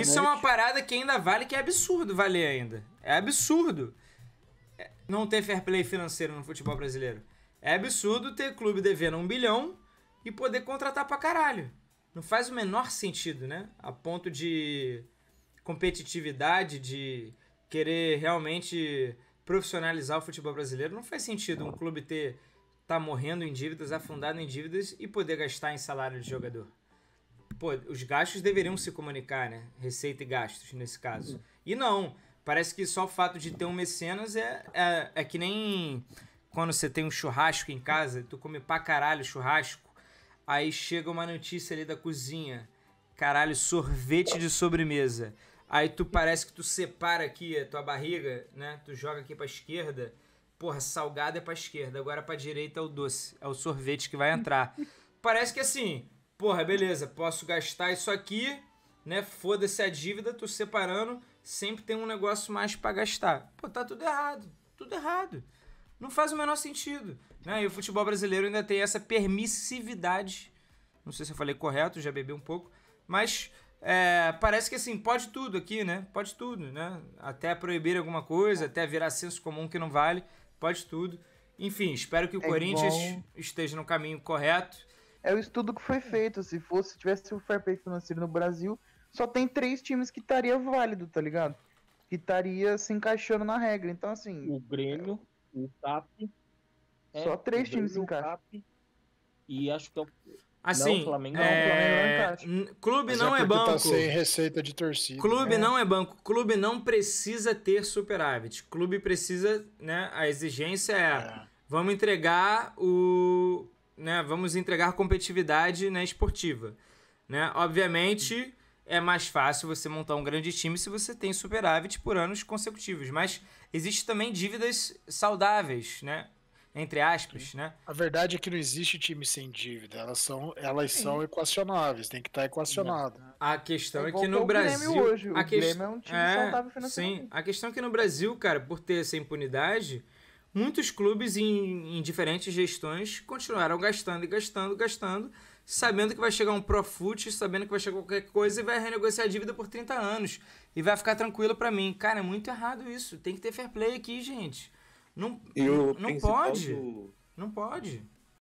Isso né? é uma parada que ainda vale, que é absurdo valer ainda. É absurdo é, não ter fair play financeiro no futebol brasileiro. É absurdo ter clube devendo um bilhão e poder contratar pra caralho. Não faz o menor sentido, né? A ponto de competitividade, de querer realmente profissionalizar o futebol brasileiro, não faz sentido um clube ter tá morrendo em dívidas, afundado em dívidas e poder gastar em salário de jogador pô, os gastos deveriam se comunicar, né? Receita e gastos, nesse caso. E não, parece que só o fato de ter um mecenas é, é, é que nem quando você tem um churrasco em casa, tu come pra caralho churrasco, aí chega uma notícia ali da cozinha, caralho, sorvete de sobremesa. Aí tu parece que tu separa aqui a tua barriga, né? Tu joga aqui pra esquerda. Porra, salgado é pra esquerda, agora pra direita é o doce, é o sorvete que vai entrar. Parece que assim, porra, beleza, posso gastar isso aqui, né? Foda-se a dívida, tô separando, sempre tem um negócio mais para gastar. Pô, tá tudo errado, tudo errado. Não faz o menor sentido. Né? E o futebol brasileiro ainda tem essa permissividade. Não sei se eu falei correto, já bebi um pouco. Mas é, parece que assim, pode tudo aqui, né? Pode tudo, né? Até proibir alguma coisa, até virar senso comum que não vale. Pode tudo. Enfim, espero que o é Corinthians bom. esteja no caminho correto é o estudo que foi feito. Se fosse, se tivesse o fair play financeiro no Brasil, só tem três times que estaria válido, tá ligado? Que estaria se encaixando na regra. Então, assim. O Grêmio, o TAP. É, só três times encaixam. e acho que é o. Assim, não, Flamengo, é... Flamengo clube Mas não é, é tá banco. Tá sem receita de torcida. Clube é. não é banco. Clube não precisa ter superávit. Clube precisa, né? A exigência é, é. vamos entregar o né, vamos entregar competitividade né, esportiva. Né? Obviamente, é mais fácil você montar um grande time se você tem superávit por anos consecutivos, mas existe também dívidas saudáveis, né? Entre aspas, né? A verdade é que não existe time sem dívida, elas são, elas são equacionáveis, tem que estar tá equacionado. A questão é, é que no Brasil, hoje. a o que... Grêmio é um time é, saudável financeiramente. Sim, a questão é que no Brasil, cara, por ter essa impunidade, muitos clubes em, em, diferentes gestões continuaram gastando e gastando, gastando, sabendo que vai chegar um profut, sabendo que vai chegar qualquer coisa e vai renegociar a dívida por 30 anos e vai ficar tranquilo para mim. Cara, é muito errado isso. Tem que ter fair play aqui, gente. Não, não, não pode. Do... Não pode.